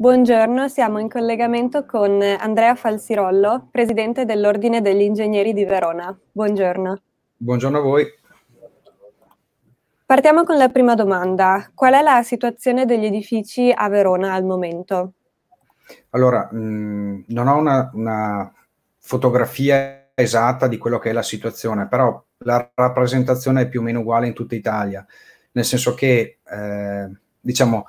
Buongiorno, siamo in collegamento con Andrea Falsirollo, presidente dell'Ordine degli Ingegneri di Verona. Buongiorno. Buongiorno a voi. Partiamo con la prima domanda. Qual è la situazione degli edifici a Verona al momento? Allora, mh, mm, non ho una, una fotografia esatta di quello che è la situazione, però la rappresentazione è più o meno uguale in tutta Italia, nel senso che, eh, diciamo,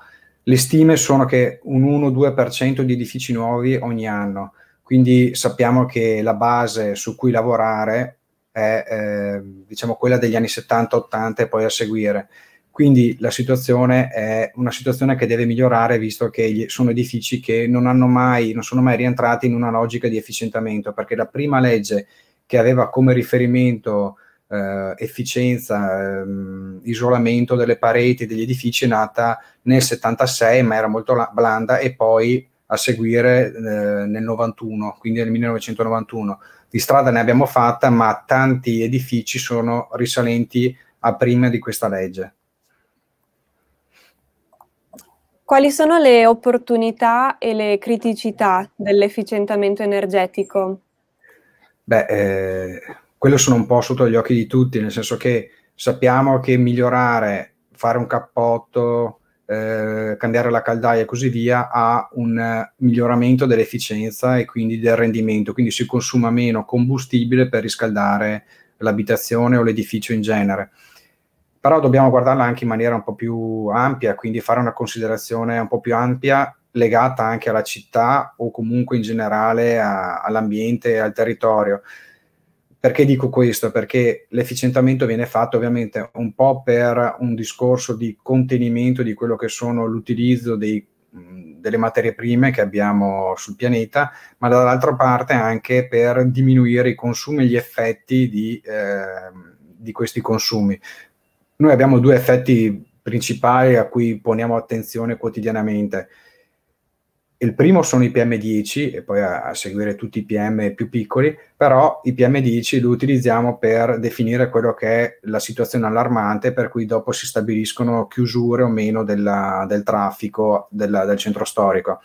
le stime sono che un 1-2% di edifici nuovi ogni anno, quindi sappiamo che la base su cui lavorare è eh, diciamo quella degli anni 70-80 e poi a seguire. Quindi la situazione è una situazione che deve migliorare visto che sono edifici che non, hanno mai, non sono mai rientrati in una logica di efficientamento perché la prima legge che aveva come riferimento eh, efficienza, ehm, isolamento delle pareti, degli edifici è nata nel 76, ma era molto la- blanda, e poi a seguire eh, nel 91, quindi nel 1991. Di strada ne abbiamo fatta, ma tanti edifici sono risalenti a prima di questa legge. Quali sono le opportunità e le criticità dell'efficientamento energetico? Beh, eh, quello sono un po' sotto gli occhi di tutti, nel senso che sappiamo che migliorare, fare un cappotto, eh, cambiare la caldaia e così via, ha un miglioramento dell'efficienza e quindi del rendimento, quindi si consuma meno combustibile per riscaldare l'abitazione o l'edificio in genere. Però dobbiamo guardarla anche in maniera un po' più ampia, quindi fare una considerazione un po' più ampia legata anche alla città o comunque in generale a, all'ambiente e al territorio. Perché dico questo? Perché l'efficientamento viene fatto ovviamente un po' per un discorso di contenimento di quello che sono l'utilizzo dei, delle materie prime che abbiamo sul pianeta, ma dall'altra parte anche per diminuire i consumi e gli effetti di, eh, di questi consumi. Noi abbiamo due effetti principali a cui poniamo attenzione quotidianamente il primo sono i PM10 e poi a, a, seguire tutti i PM più piccoli, però i PM10 li utilizziamo per definire quello che è la situazione allarmante per cui dopo si stabiliscono chiusure o meno della, del traffico della, del centro storico.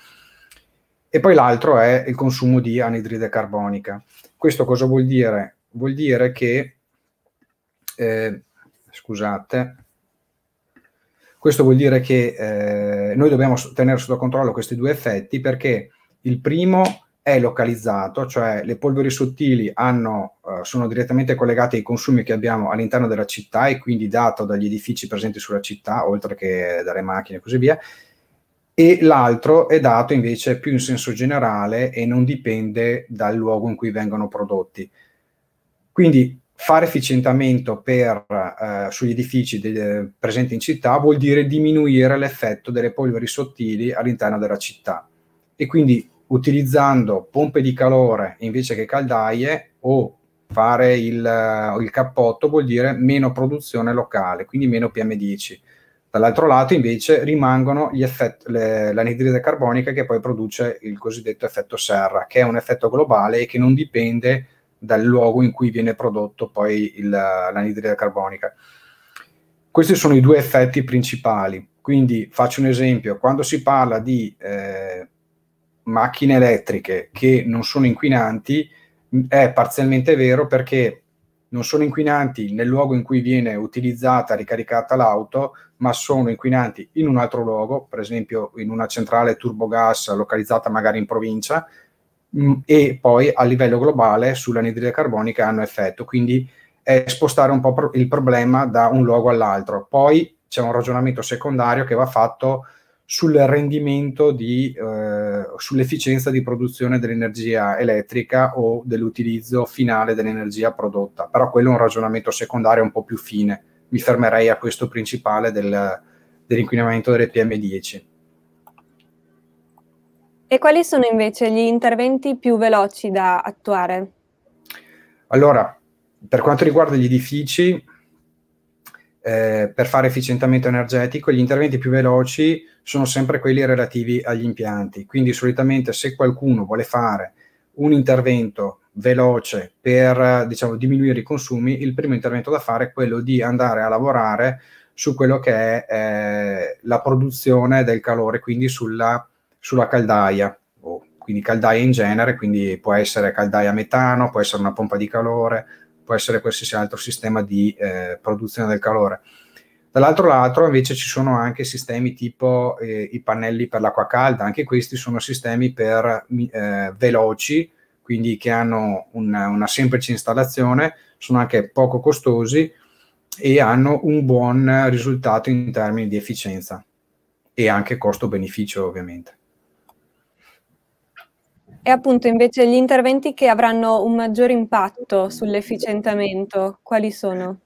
E poi l'altro è il consumo di anidride carbonica. Questo cosa vuol dire? Vuol dire che, eh, scusate, questo vuol dire che eh, noi dobbiamo tenere sotto controllo questi due effetti perché il primo è localizzato, cioè le polveri sottili hanno, eh, sono direttamente collegate ai consumi che abbiamo all'interno della città e quindi dato dagli edifici presenti sulla città, oltre che dalle macchine e così via, e l'altro è dato invece più in senso generale e non dipende dal luogo in cui vengono prodotti. Quindi fare efficientamento per, eh, sugli edifici de- eh, presenti in città vuol dire diminuire l'effetto delle polveri sottili all'interno della città e quindi utilizzando pompe di calore invece che caldaie o fare il, eh, il cappotto vuol dire meno produzione locale, quindi meno PM10. Dall'altro lato invece rimangono gli effetti, le, l'anidride carbonica che poi produce il cosiddetto effetto serra, che è un effetto globale e che non dipende dal luogo in cui viene prodotto poi il, l'anidride carbonica. Questi sono i due effetti principali. Quindi faccio un esempio, quando si parla di eh, macchine elettriche che non sono inquinanti, è parzialmente vero perché non sono inquinanti nel luogo in cui viene utilizzata, ricaricata l'auto, ma sono inquinanti in un altro luogo, per esempio in una centrale turbogas localizzata magari in provincia, Mm, e poi a livello globale sull'anidride carbonica hanno effetto. Quindi è spostare un po' il problema da un luogo all'altro. Poi c'è un ragionamento secondario che va fatto sul rendimento di, eh, sull'efficienza di produzione dell'energia elettrica o dell'utilizzo finale dell'energia prodotta. Però quello è un ragionamento secondario un po' più fine. Mi fermerei a questo principale del, dell'inquinamento delle PM10. E quali sono invece gli interventi più veloci da attuare? Allora, per quanto riguarda gli edifici, eh, per fare efficientamento energetico, gli interventi più veloci sono sempre quelli relativi agli impianti. Quindi solitamente se qualcuno vuole fare un intervento veloce per diciamo, diminuire i consumi, il primo intervento da fare è quello di andare a lavorare su quello che è eh, la produzione del calore, quindi sulla sulla caldaia, o quindi caldaia in genere, quindi può essere caldaia metano, può essere una pompa di calore, può essere qualsiasi altro sistema di eh, produzione del calore. Dall'altro lato invece ci sono anche sistemi tipo eh, i pannelli per l'acqua calda, anche questi sono sistemi per, eh, veloci, quindi che hanno una, una, semplice installazione, sono anche poco costosi e hanno un buon risultato in termini di efficienza e anche costo-beneficio ovviamente. E appunto invece gli interventi che avranno un maggior impatto sull'efficientamento, quali sono?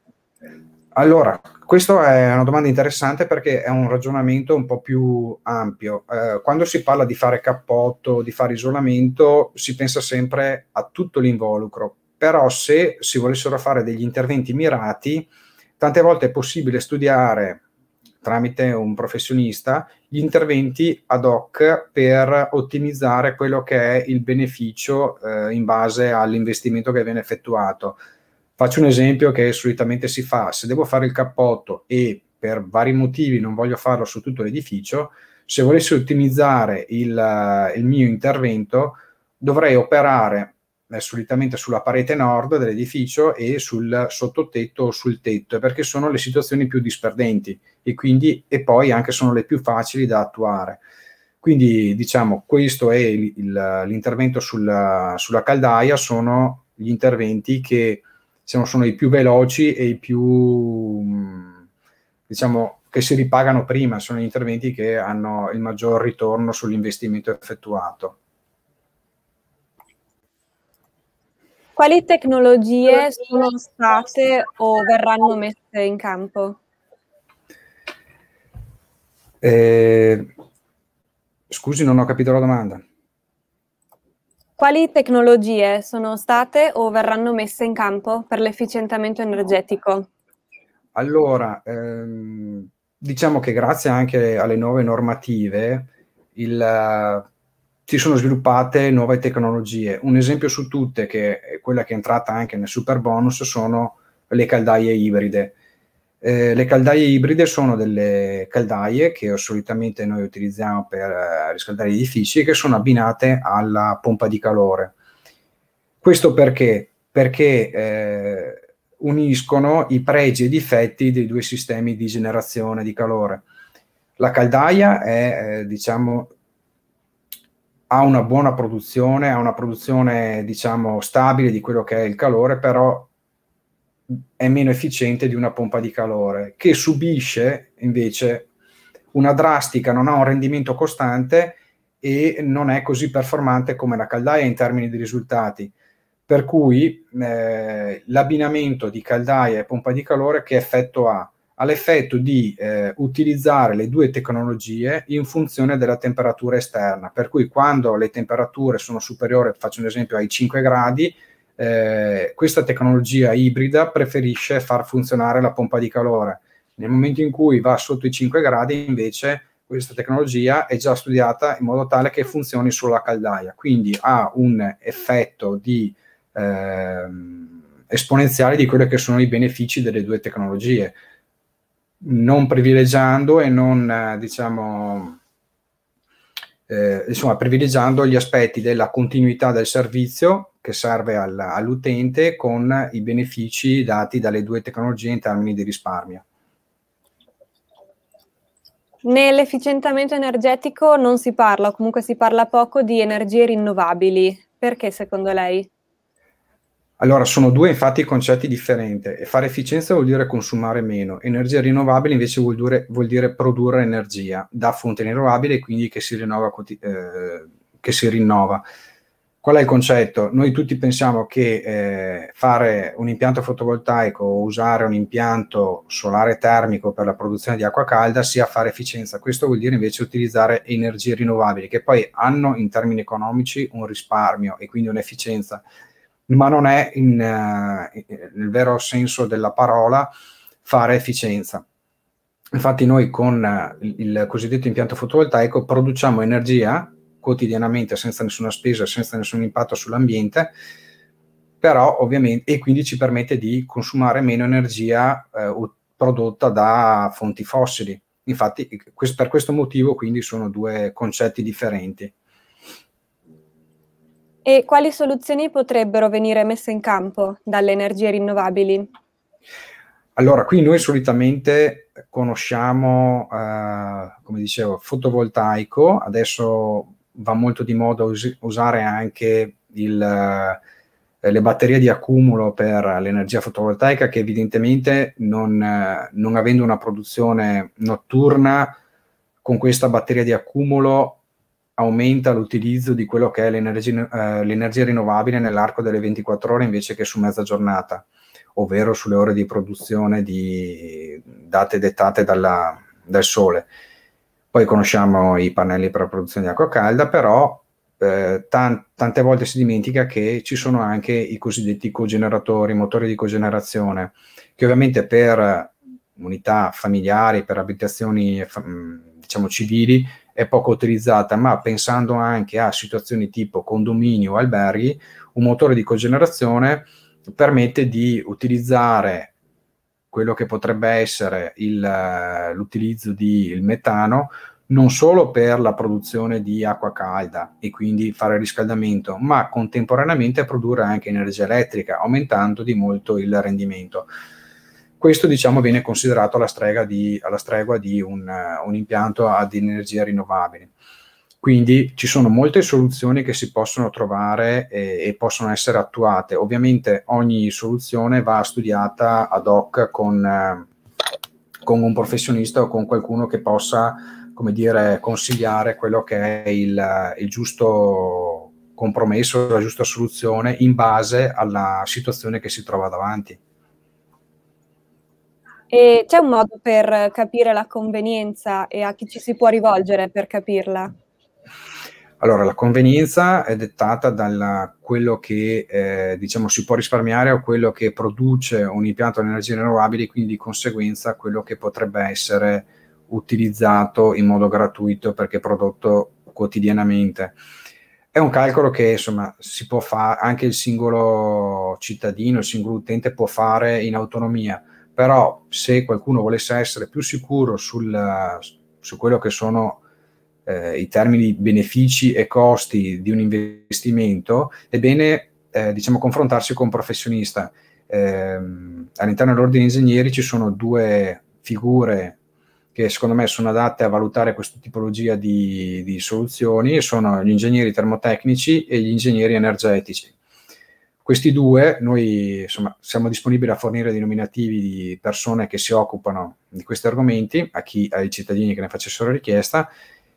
Allora, questa è una domanda interessante perché è un ragionamento un po' più ampio. Eh, quando si parla di fare cappotto, di fare isolamento, si pensa sempre a tutto l'involucro, però se si volessero fare degli interventi mirati, tante volte è possibile studiare tramite un professionista gli interventi ad hoc per ottimizzare quello che è il beneficio eh, in base all'investimento che viene effettuato. Faccio un esempio che solitamente si fa, se devo fare il cappotto e per vari motivi non voglio farlo su tutto l'edificio, se volessi ottimizzare il, eh, il mio intervento dovrei operare eh, solitamente sulla parete nord dell'edificio e sul sottotetto o sul tetto, perché sono le situazioni più disperdenti e quindi e poi anche sono le più facili da attuare. Quindi diciamo questo è il, il, l'intervento sulla, sulla, caldaia, sono gli interventi che diciamo, sono i più veloci e i più mm, diciamo che si ripagano prima, sono gli interventi che hanno il maggior ritorno sull'investimento effettuato. Quali tecnologie sono state o verranno messe in campo? Eh, scusi, non ho capito la domanda. Quali tecnologie sono state o verranno messe in campo per l'efficientamento energetico? Allora, ehm, diciamo che grazie anche alle nuove normative, il, si sono sviluppate nuove tecnologie. Un esempio su tutte, che è quella che è entrata anche nel super bonus, sono le caldaie ibride. Eh, le caldaie ibride sono delle caldaie che solitamente noi utilizziamo per eh, riscaldare gli edifici che sono abbinate alla pompa di calore. Questo perché? Perché eh, uniscono i pregi e i difetti dei due sistemi di generazione di calore. La caldaia è, eh, diciamo, ha una buona produzione, ha una produzione diciamo stabile di quello che è il calore, però è meno efficiente di una pompa di calore che subisce invece una drastica, non ha un rendimento costante e non è così performante come la caldaia in termini di risultati. Per cui eh, l'abbinamento di caldaia e pompa di calore che effetto ha? all'effetto di eh, utilizzare le due tecnologie in funzione della temperatura esterna, per cui quando le temperature sono superiori, faccio un esempio, ai 5 gradi, eh, questa tecnologia ibrida preferisce far funzionare la pompa di calore. Nel momento in cui va sotto i 5 gradi, invece, questa tecnologia è già studiata in modo tale che funzioni solo la caldaia, quindi ha un effetto di, eh, esponenziale di quelli che sono i benefici delle due tecnologie non privilegiando e non eh, diciamo eh, insomma privilegiando gli aspetti della continuità del servizio che serve al, all'utente con i benefici dati dalle due tecnologie in termini di risparmio. Nell'efficientamento energetico non si parla, o comunque si parla poco di energie rinnovabili. Perché secondo lei? Allora, sono due infatti concetti differenti e fare efficienza vuol dire consumare meno, energia rinnovabile invece vuol dire, vuol dire produrre energia da fonte rinnovabile e quindi che si, rinnova, eh, che si rinnova. Qual è il concetto? Noi tutti pensiamo che eh, fare un impianto fotovoltaico o usare un impianto solare termico per la produzione di acqua calda sia fare efficienza, questo vuol dire invece utilizzare energie rinnovabili che poi hanno in termini economici un risparmio e quindi un'efficienza ma non è in, eh, eh, nel vero senso della parola fare efficienza. Infatti noi con eh, il cosiddetto impianto fotovoltaico produciamo energia quotidianamente senza nessuna spesa, senza nessun impatto sull'ambiente, però ovviamente e quindi ci permette di consumare meno energia eh, prodotta da fonti fossili. Infatti eh, per questo motivo quindi sono due concetti differenti. E quali soluzioni potrebbero venire messe in campo dalle energie rinnovabili? Allora, qui noi solitamente conosciamo, eh, come dicevo, fotovoltaico, adesso va molto di moda us- usare anche il, eh, le batterie di accumulo per l'energia fotovoltaica che evidentemente non, eh, non avendo una produzione notturna, con questa batteria di accumulo aumenta l'utilizzo di quello che è l'energia, eh, l'energia rinnovabile nell'arco delle 24 ore invece che su mezza giornata, ovvero sulle ore di produzione di date dettate dalla, dal sole. Poi conosciamo i pannelli per la produzione di acqua calda, però eh, tan- tante volte si dimentica che ci sono anche i cosiddetti cogeneratori, motori di cogenerazione, che ovviamente per unità familiari, per abitazioni diciamo civili, è poco utilizzata, ma pensando anche a situazioni tipo condominio o alberghi, un motore di cogenerazione permette di utilizzare quello che potrebbe essere il, eh, l'utilizzo di metano non solo per la produzione di acqua calda e quindi fare riscaldamento, ma contemporaneamente produrre anche energia elettrica, aumentando di molto il rendimento questo diciamo, viene considerato alla, di, alla stregua di un, un impianto ad energie rinnovabili. Quindi ci sono molte soluzioni che si possono trovare e, e, possono essere attuate. Ovviamente ogni soluzione va studiata ad hoc con, eh, con un professionista o con qualcuno che possa dire, consigliare quello che è il, il, giusto compromesso, la giusta soluzione in base alla situazione che si trova davanti. E c'è un modo per capire la convenienza e a chi ci si può rivolgere per capirla? Allora, la convenienza è dettata da quello che eh, diciamo, si può risparmiare o quello che produce un impianto di energie rinnovabili, quindi di conseguenza quello che potrebbe essere utilizzato in modo gratuito perché prodotto quotidianamente. È un calcolo che insomma si può fare, anche il singolo cittadino, il singolo utente può fare in autonomia però se qualcuno volesse essere più sicuro sul, su quello che sono eh, i termini benefici e costi di un investimento, ebbene eh, diciamo, confrontarsi con un professionista. Eh, all'interno dell'ordine ingegneri ci sono due figure che secondo me sono adatte a valutare questa tipologia di, di soluzioni, sono gli ingegneri termotecnici e gli ingegneri energetici questi due, noi insomma, siamo disponibili a fornire denominativi di persone che si occupano di questi argomenti, chi, ai cittadini che ne facessero richiesta,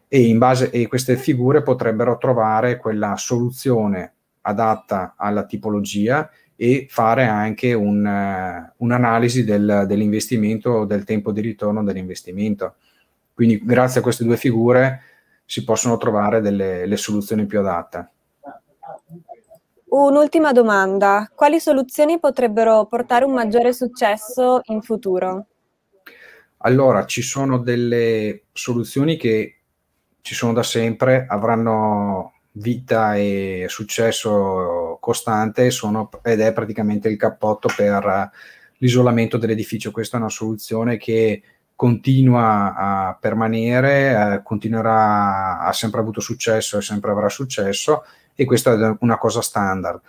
e, in base, e queste figure potrebbero trovare quella soluzione adatta alla tipologia e fare anche un, uh, un'analisi del, dell'investimento, del tempo di ritorno dell'investimento. Quindi grazie a queste due figure si possono trovare delle, le soluzioni più adatte. Un'ultima domanda, quali soluzioni potrebbero portare un maggiore successo in futuro? Allora, ci sono delle soluzioni che ci sono da sempre, avranno vita e successo costante sono, ed è praticamente il cappotto per l'isolamento dell'edificio. Questa è una soluzione che continua a permanere, eh, continuerà, ha sempre avuto successo e sempre avrà successo e questa è una cosa standard.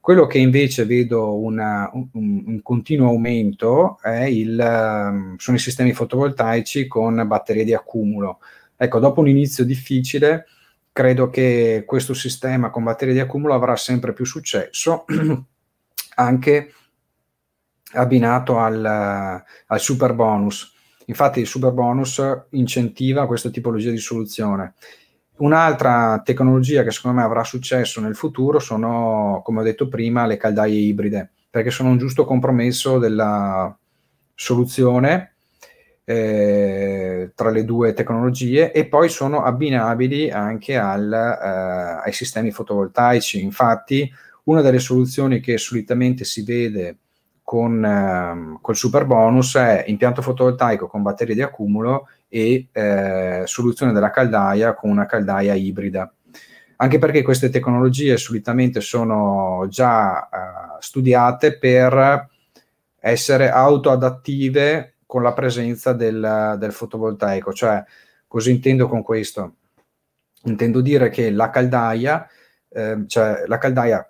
Quello che invece vedo una, un, un, continuo aumento il, ehm, sono i sistemi fotovoltaici con batterie di accumulo. Ecco, dopo un inizio difficile, credo che questo sistema con batterie di accumulo avrà sempre più successo, anche abbinato al, al super bonus. Infatti il super bonus incentiva questa tipologia di soluzione Un'altra tecnologia che secondo me avrà successo nel futuro sono, come ho detto prima, le caldaie ibride, perché sono un giusto compromesso della soluzione eh, tra le due tecnologie e poi sono abbinabili anche al, eh, ai sistemi fotovoltaici. Infatti, una delle soluzioni che solitamente si vede con eh, col super bonus è impianto fotovoltaico con batterie di accumulo e eh, soluzione della caldaia con una caldaia ibrida. Anche perché queste tecnologie solitamente sono già eh, studiate per essere autoadattive con la presenza del, del fotovoltaico. Cioè, cosa intendo con questo? Intendo dire che la caldaia, eh, cioè la caldaia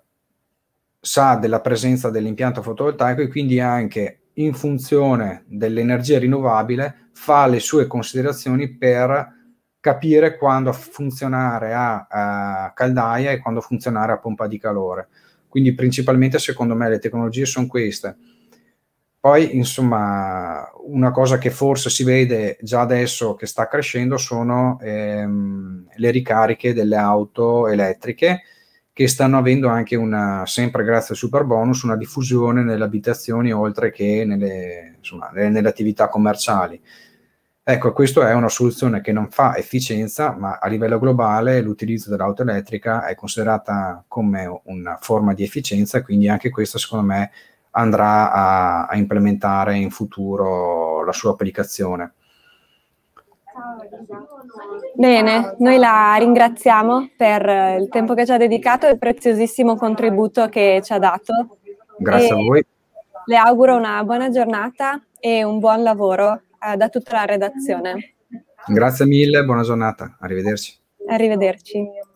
sa della presenza dell'impianto fotovoltaico e quindi anche in funzione dell'energia rinnovabile fa le sue considerazioni per capire quando funzionare a, a, caldaia e quando funzionare a pompa di calore. Quindi principalmente secondo me le tecnologie sono queste. Poi insomma una cosa che forse si vede già adesso che sta crescendo sono ehm, le ricariche delle auto elettriche che stanno avendo anche una, sempre grazie al super bonus, una diffusione nelle abitazioni oltre che nelle, insomma, eh, nelle attività commerciali. Ecco, questa è una soluzione che non fa efficienza, ma a livello globale l'utilizzo dell'auto elettrica è considerata come una forma di efficienza, quindi anche questa secondo me andrà a, a implementare in futuro la sua applicazione. Bene, noi la ringraziamo per eh, il tempo che ci ha dedicato e il preziosissimo contributo che ci ha dato. Grazie e a voi. Le auguro una buona giornata e un buon lavoro eh, da tutta la redazione. Grazie mille, buona giornata, arrivederci. Arrivederci.